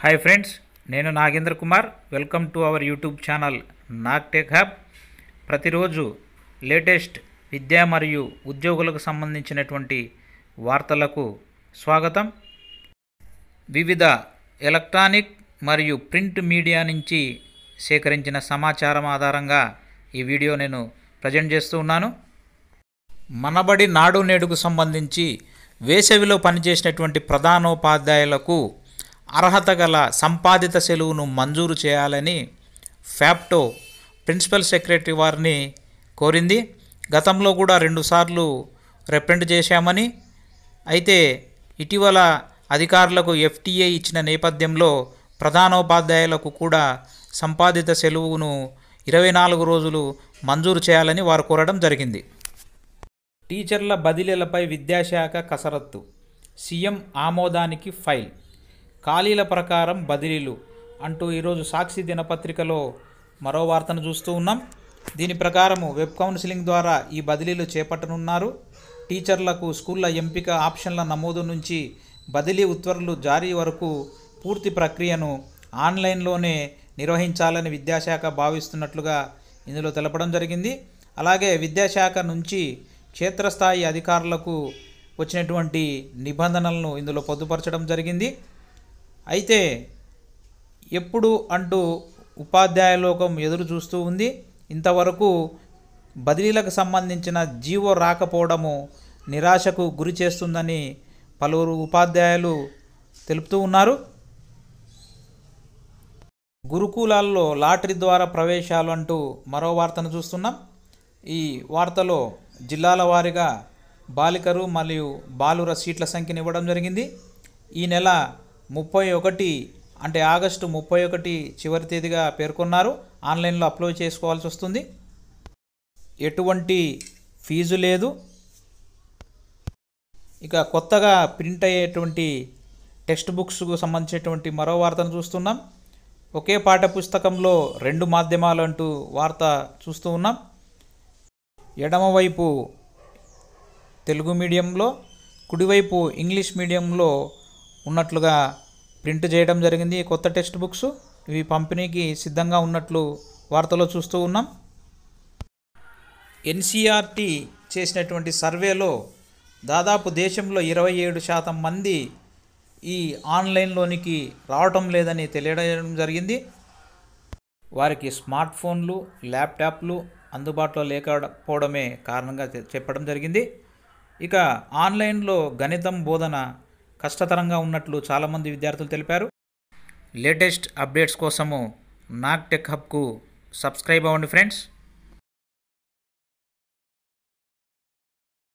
hi friends నేను Nagendra Kumar welcome to our YouTube channel Nag tech hub ప్రతిరోజు latest విద్య మరియు ఉద్యోగులకు సంబంధించినటువంటి వార్తలకు స్వాగతం వివిధ ఎలక్ట్రానిక్ మరియు ప్రింట్ మీడియా నుంచి సేకరించిన సమాచారం ఆధారంగా ఈ వీడియో నేను ప్రజెంట్ చేస్తూ ఉన్నాను మనబడి నాడు నేడుకు సంబంధించి వేసవిలో పనిచేసినటువంటి ప్రధానోపాధ్యాయులకు అర్హత గల సంపాదిత సెలవును మంజూరు చేయాలని ఫ్యాప్టో ప్రిన్సిపల్ సెక్రటరీ వారిని కోరింది గతంలో కూడా రెండుసార్లు రిప్రెంట్ చేశామని అయితే ఇటీవల అధికారులకు ఎఫ్టీఏ ఇచ్చిన నేపథ్యంలో ప్రధానోపాధ్యాయులకు కూడా సంపాదిత సెలవును ఇరవై నాలుగు రోజులు మంజూరు చేయాలని వారు కోరడం జరిగింది టీచర్ల బదిలీలపై విద్యాశాఖ కసరత్తు సీఎం ఆమోదానికి ఫైల్ ఖాళీల ప్రకారం బదిలీలు అంటూ ఈరోజు సాక్షి దినపత్రికలో మరో వార్తను చూస్తూ ఉన్నాం దీని ప్రకారము వెబ్ కౌన్సిలింగ్ ద్వారా ఈ బదిలీలు చేపట్టనున్నారు టీచర్లకు స్కూళ్ళ ఎంపిక ఆప్షన్ల నమోదు నుంచి బదిలీ ఉత్తర్వులు జారీ వరకు పూర్తి ప్రక్రియను ఆన్లైన్లోనే నిర్వహించాలని విద్యాశాఖ భావిస్తున్నట్లుగా ఇందులో తెలపడం జరిగింది అలాగే విద్యాశాఖ నుంచి క్షేత్రస్థాయి అధికారులకు వచ్చినటువంటి నిబంధనలను ఇందులో పొందుపరచడం జరిగింది అయితే ఎప్పుడు అంటూ ఉపాధ్యాయ లోకం ఎదురు చూస్తూ ఉంది ఇంతవరకు బదిలీలకు సంబంధించిన జీవో రాకపోవడము నిరాశకు గురి చేస్తుందని పలువురు ఉపాధ్యాయులు తెలుపుతూ ఉన్నారు గురుకులాల్లో లాటరీ ద్వారా ప్రవేశాలు అంటూ మరో వార్తను చూస్తున్నాం ఈ వార్తలో జిల్లాల వారీగా బాలికరు మరియు బాలుర సీట్ల సంఖ్యను ఇవ్వడం జరిగింది ఈ నెల ముప్పై ఒకటి అంటే ఆగస్టు ముప్పై ఒకటి చివరి తేదీగా పేర్కొన్నారు ఆన్లైన్లో అప్లోడ్ చేసుకోవాల్సి వస్తుంది ఎటువంటి ఫీజు లేదు ఇక కొత్తగా ప్రింట్ అయ్యేటువంటి టెక్స్ట్ బుక్స్కు సంబంధించినటువంటి మరో వార్తను చూస్తున్నాం ఒకే పాఠ్యపుస్తకంలో రెండు మాధ్యమాలు అంటూ వార్త చూస్తూ ఉన్నాం ఎడమవైపు తెలుగు మీడియంలో కుడివైపు ఇంగ్లీష్ మీడియంలో ఉన్నట్లుగా ప్రింట్ చేయడం జరిగింది కొత్త టెక్స్ట్ బుక్స్ ఇవి పంపిణీకి సిద్ధంగా ఉన్నట్లు వార్తలో చూస్తూ ఉన్నాం ఎన్సీఆర్టీ చేసినటువంటి సర్వేలో దాదాపు దేశంలో ఇరవై ఏడు శాతం మంది ఈ ఆన్లైన్లోనికి రావటం లేదని తెలియడం జరిగింది వారికి స్మార్ట్ ఫోన్లు ల్యాప్టాప్లు అందుబాటులో లేకపోవడమే కారణంగా చెప్పడం జరిగింది ఇక ఆన్లైన్లో గణితం బోధన కష్టతరంగా ఉన్నట్లు చాలామంది విద్యార్థులు తెలిపారు లేటెస్ట్ అప్డేట్స్ కోసము నాక్ టెక్ హబ్కు సబ్స్క్రైబ్ అవ్వండి ఫ్రెండ్స్